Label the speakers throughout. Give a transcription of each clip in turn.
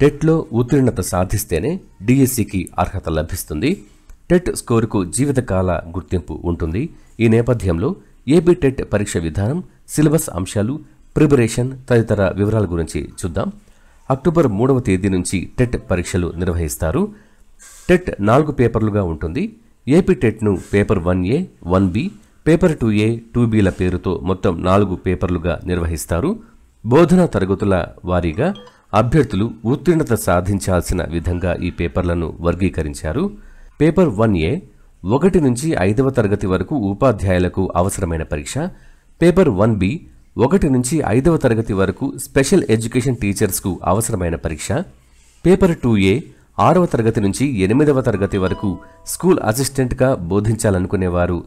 Speaker 1: టెట్లో ఉత్తీర్ణత సాధిస్తేనే డిఎస్సికి అర్హత లభిస్తుంది టెట్ స్కోరుకు జీవితకాల గుర్తింపు ఉంటుంది ఈ నేపథ్యంలో ఏబి టెట్ పరీక్ష విధానం సిలబస్ అంశాలు ప్రిపరేషన్ తదితర వివరాల గురించి చూద్దాం అక్టోబర్ మూడవ తేదీ నుంచి టెట్ పరీక్షలు నిర్వహిస్తారు టెట్ నాలుగు పేపర్లుగా ఉంటుంది ఏపీ టెట్ను paper one A one B paper two A two బీల పేరుతో మొత్తం నాలుగు పేపర్లుగా నిర్వహిస్తారు బోధనా తరగతుల వారీగా అభ్యర్థులు ఉత్తీర్ణత సాధించాల్సిన విధంగా ఈ పేపర్లను వర్గీకరించారు పేపర్ వన్ ఏ ఒకటి నుంచి ఐదవ తరగతి వరకు ఉపాధ్యాయులకు అవసరమైన పరీక్ష పేపర్ వన్ బి ఒకటి నుంచి ఐదవ తరగతి వరకు స్పెషల్ ఎడ్యుకేషన్ టీచర్స్కు అవసరమైన పరీక్ష పేపర్ టూ ఏ ఆరవ తరగతి నుంచి ఎనిమిదవ తరగతి వరకు స్కూల్ అసిస్టెంట్గా బోధించాలనుకునేవారు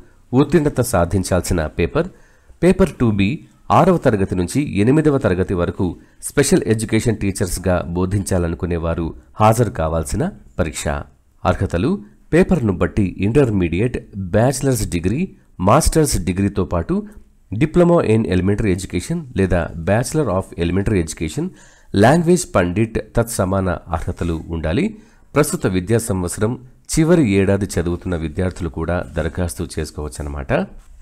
Speaker 1: ఉత్తీర్ణత సాధించాల్సిన పేపర్ పేపర్ టూ బి ఆరవ తరగతి నుంచి ఎనిమిదవ తరగతి వరకు స్పెషల్ ఎడ్యుకేషన్ టీచర్స్గా బోధించాలనుకునేవారు హాజరు కావాల్సిన పరీక్ష అర్హతలు పేపర్ను బట్టి ఇంటర్మీడియట్ బ్యాచిలర్స్ డిగ్రీ మాస్టర్స్ డిగ్రీతో పాటు డిప్లొమా ఇన్ ఎలిమెంటరీ ఎడ్యుకేషన్ లేదా bachelor of elementary education language pandit తత్సమాన అర్హతలు ఉండాలి ప్రస్తుత విద్యా సంవత్సరం చివరి ఏడాది చదువుతున్న విద్యార్థులు కూడా దరఖాస్తు చేసుకోవచ్చన్నమాట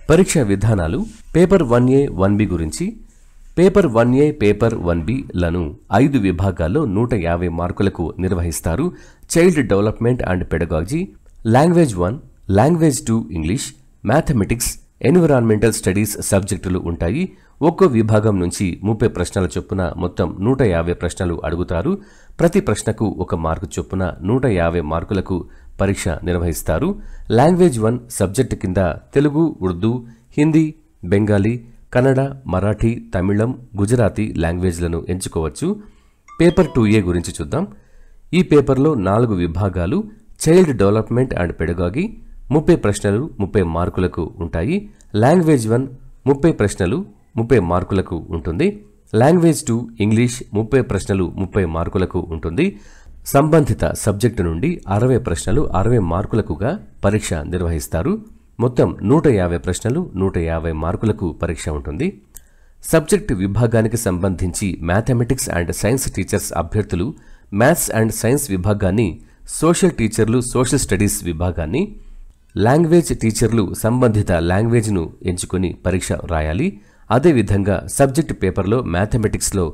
Speaker 1: పరీక్షా విధానాలు paper one A one B గురించి paper one A paper one B లను ఐదు విభాగాల్లో నూట యాభై మార్కులకు నిర్వహిస్తారు child development and pedagogy language one language two English mathematics environmental studies సబ్జెక్టులు ఉంటాయి ఒక్కో విభాగం నుంచి ముప్పై ప్రశ్నల చొప్పున మొత్తం నూట యాభై ప్రశ్నలు అడుగుతారు ప్రతి ప్రశ్నకు ఒక మార్కు చొప్పున నూట యాభై మార్కులకు పరీక్ష నిర్వహిస్తారు లాంగ్వేజ్ వన్ సబ్జెక్టు కింద తెలుగు ఉర్దూ హిందీ బెంగాలీ కన్నడ మరాఠీ తమిళం గుజరాతీ లాంగ్వేజ్లను ఎంచుకోవచ్చు పేపర్ టూ ఏ గురించి చూద్దాం ఈ పేపర్లో నాలుగు విభాగాలు చైల్డ్ డెవలప్మెంట్ అండ్ పెడగాగి ముప్పై ప్రశ్నలు ముప్పై మార్కులకు ఉంటాయి లాంగ్వేజ్ వన్ ముప్పై ప్రశ్నలు ముప్పై మార్కులకు ఉంటుంది లాంగ్వేజ్ టూ ఇంగ్లీష్ ముప్పై ప్రశ్నలు ముప్పై మార్కులకు ఉంటుంది సంబంధిత సబ్జెక్టు నుండి అరవై ప్రశ్నలు అరవై మార్కులకుగా పరీక్ష నిర్వహిస్తారు మొత్తం నూట యాభై ప్రశ్నలు నూట యాభై మార్కులకు పరీక్ష ఉంటుంది సబ్జెక్టు విభాగానికి సంబంధించి మ్యాథమెటిక్స్ అండ్ సైన్స్ టీచర్స్ అభ్యర్థులు మ్యాథ్స్ అండ్ సైన్స్ విభాగాన్ని సోషల్ టీచర్లు సోషల్ స్టడీస్ విభాగాన్ని లాంగ్వేజ్ టీచర్లు సంబంధిత లాంగ్వేజ్ను ఎంచుకొని పరీక్ష రాయాలి అదేవిధంగా సబ్జెక్టు పేపర్లో మ్యాథమెటిక్స్లో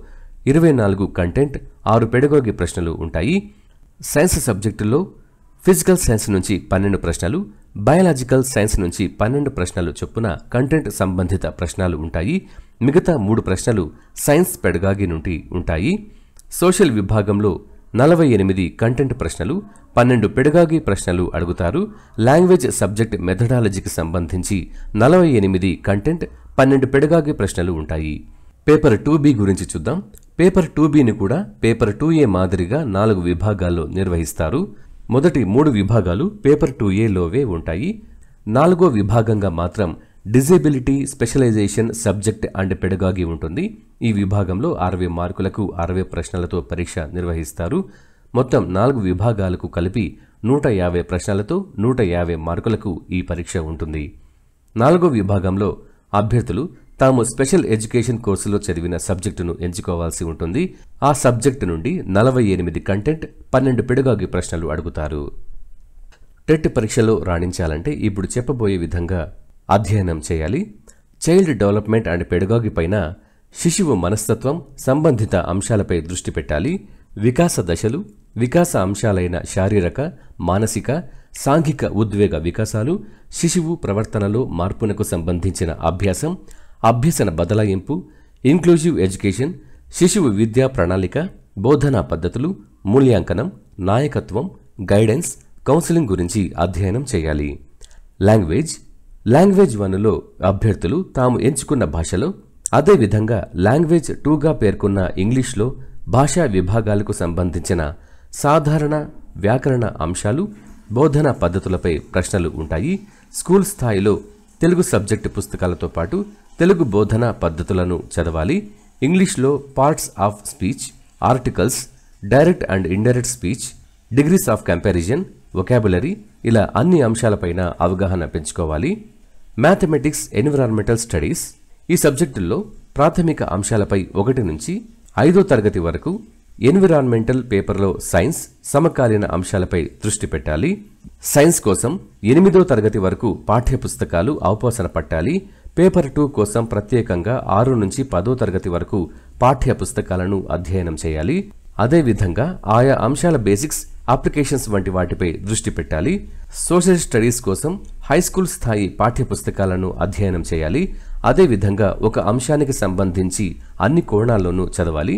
Speaker 1: ఇరవై నాలుగు కంటెంట్ ఆరు పెడగోగి ప్రశ్నలు ఉంటాయి సైన్స్ సబ్జెక్టులో ఫిజికల్ సైన్స్ నుంచి పన్నెండు ప్రశ్నలు బయాలజికల్ సైన్స్ నుంచి పన్నెండు ప్రశ్నలు చొప్పున కంటెంట్ సంబంధిత ప్రశ్నలు ఉంటాయి మిగతా మూడు ప్రశ్నలు సైన్స్ పెడగాగి నుండి ఉంటాయి సోషల్ విభాగంలో నలభై ఎనిమిది కంటెంట్ ప్రశ్నలు పన్నెండు పెడగాగి ప్రశ్నలు అడుగుతారు లాంగ్వేజ్ సబ్జెక్ట్ మెథడాలజీకి సంబంధించి నలభై ఎనిమిది కంటెంట్ పన్నెండు పెడగాగి ప్రశ్నలు ఉంటాయి పేపర్ టూ బి గురించి చూద్దాం పేపర్ టూ బిని కూడా పేపర్ టూ ఏ మాదిరిగా నాలుగు విభాగాల్లో నిర్వహిస్తారు మొదటి మూడు విభాగాలు పేపర్ టూ ఏలోవే ఉంటాయి నాలుగో విభాగంగా మాత్రం disability specialization subject and pedagogy ఉంటుంది ఈ విభాగంలో అరవై మార్కులకు అరవై ప్రశ్నలతో పరీక్ష నిర్వహిస్తారు మొత్తం నాలుగు విభాగాలకు కలిపి నూట యాభై ప్రశ్నలతో నూట యాభై మార్కులకు ఈ పరీక్ష ఉంటుంది నాలుగో విభాగంలో అభ్యర్థులు తాము స్పెషల్ ఎడ్యుకేషన్ కోర్సులో చదివిన సబ్జెక్టును ఎంచుకోవాల్సి ఉంటుంది ఆ సబ్జెక్టు నుండి నలభై ఎనిమిది కంటెంట్ పన్నెండు పెడగాగి ప్రశ్నలు అడుగుతారు టెట్ పరీక్షలో రాణించాలంటే ఇప్పుడు చెప్పబోయే విధంగా అధ్యయనం చేయాలి చైల్డ్ డెవలప్మెంట్ అండ్ పెడగాగి పైన శిశువు మనస్తత్వం సంబంధిత అంశాలపై దృష్టి పెట్టాలి వికాస దశలు వికాస అంశాలైన శారీరక మానసిక సాంఘిక ఉద్వేగ వికాసాలు శిశువు ప్రవర్తనలో మార్పునకు సంబంధించిన అభ్యాసం అభ్యసన బదలాయింపు ఇంక్లూజివ్ ఎడ్యుకేషన్ శిశువు విద్యా ప్రణాళిక బోధనా పద్ధతులు మూల్యాంకనం నాయకత్వం గైడెన్స్ కౌన్సిలింగ్ గురించి అధ్యయనం చేయాలి లాంగ్వేజ్ లాంగ్వేజ్ వన్లో అభ్యర్థులు తాము ఎంచుకున్న భాషలో అదేవిధంగా లాంగ్వేజ్ టూగా పేర్కొన్న ఇంగ్లీష్లో భాషా విభాగాలకు సంబంధించిన సాధారణ వ్యాకరణ అంశాలు బోధనా పద్ధతులపై ప్రశ్నలు ఉంటాయి స్కూల్ స్థాయిలో తెలుగు సబ్జెక్టు పుస్తకాలతో పాటు తెలుగు బోధనా పద్ధతులను చదవాలి ఇంగ్లీష్లో parts of speech articles direct and indirect speech degrees of comparison vocabulary ఇలా అన్ని అంశాలపైన అవగాహన పెంచుకోవాలి మ్యాథమెటిక్స్ ఎన్విరాన్మెంటల్ స్టడీస్ ఈ సబ్జెక్టుల్లో ప్రాథమిక అంశాలపై ఒకటి నుంచి ఐదో తరగతి వరకు ఎన్విరాన్మెంటల్ పేపర్లో సైన్స్ సమకాలీన అంశాలపై దృష్టి పెట్టాలి సైన్స్ కోసం ఎనిమిదో తరగతి వరకు పాఠ్యపుస్తకాలు అవపోసన పట్టాలి పేపర్ టూ కోసం ప్రత్యేకంగా ఆరు నుంచి పదో తరగతి వరకు పాఠ్య పుస్తకాలను అధ్యయనం చేయాలి అదేవిధంగా ఆయా అంశాల బేసిక్స్ అప్లికేషన్స్ వంటి వాటిపై దృష్టి పెట్టాలి సోషల్ స్టడీస్ కోసం హై స్కూల్ స్థాయి పాఠ్యపుస్తకాలను అధ్యయనం చేయాలి అదేవిధంగా ఒక అంశానికి సంబంధించి అన్ని కోణాల్లోనూ చదవాలి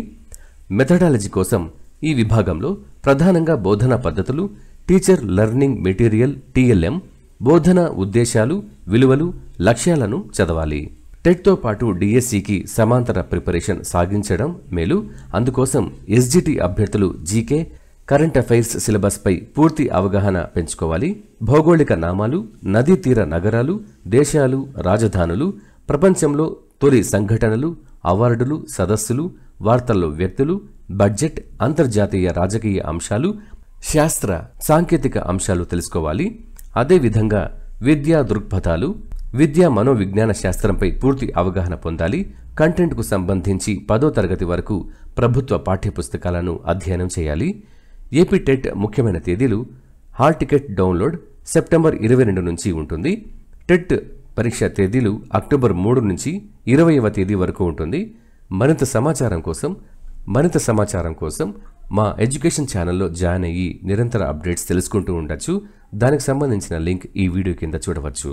Speaker 1: మెథడాలజీ కోసం ఈ విభాగంలో ప్రధానంగా బోధనా పద్ధతులు టీచర్ లెర్నింగ్ మెటీరియల్ టీఎల్ఎం బోధన ఉద్దేశాలు విలువలు లక్ష్యాలను చదవాలి టెట్తో పాటు డిఎస్సికి సమాంతర ప్రిపరేషన్ సాగించడం మేలు అందుకోసం ఎస్జిటి అభ్యర్థులు జీకే కరెంట్ అఫైర్స్ సిలబస్పై పూర్తి అవగాహన పెంచుకోవాలి భౌగోళిక నామాలు నదీ తీర నగరాలు దేశాలు రాజధానులు ప్రపంచంలో తొలి సంఘటనలు అవార్డులు సదస్సులు వార్తల్లో వ్యక్తులు బడ్జెట్ అంతర్జాతీయ రాజకీయ అంశాలు శాస్త్ర సాంకేతిక అంశాలు తెలుసుకోవాలి అదేవిధంగా విద్యా దృక్పథాలు విద్యా మనోవిజ్ఞాన శాస్త్రంపై పూర్తి అవగాహన పొందాలి కంటెంట్కు సంబంధించి పదో తరగతి వరకు ప్రభుత్వ పాఠ్యపుస్తకాలను అధ్యయనం చేయాలి ఏపీ టెట్ ముఖ్యమైన తేదీలు హాల్ టికెట్ డౌన్లోడ్ సెప్టెంబర్ ఇరవై రెండు నుంచి ఉంటుంది టెట్ పరీక్ష తేదీలు అక్టోబర్ మూడు నుంచి ఇరవైవ తేదీ వరకు ఉంటుంది మరింత సమాచారం కోసం మరింత సమాచారం కోసం మా ఎడ్యుకేషన్ ఛానల్లో జాయిన్ అయ్యి నిరంతర అప్డేట్స్ తెలుసుకుంటూ ఉండొచ్చు దానికి సంబంధించిన లింక్ ఈ వీడియో కింద చూడవచ్చు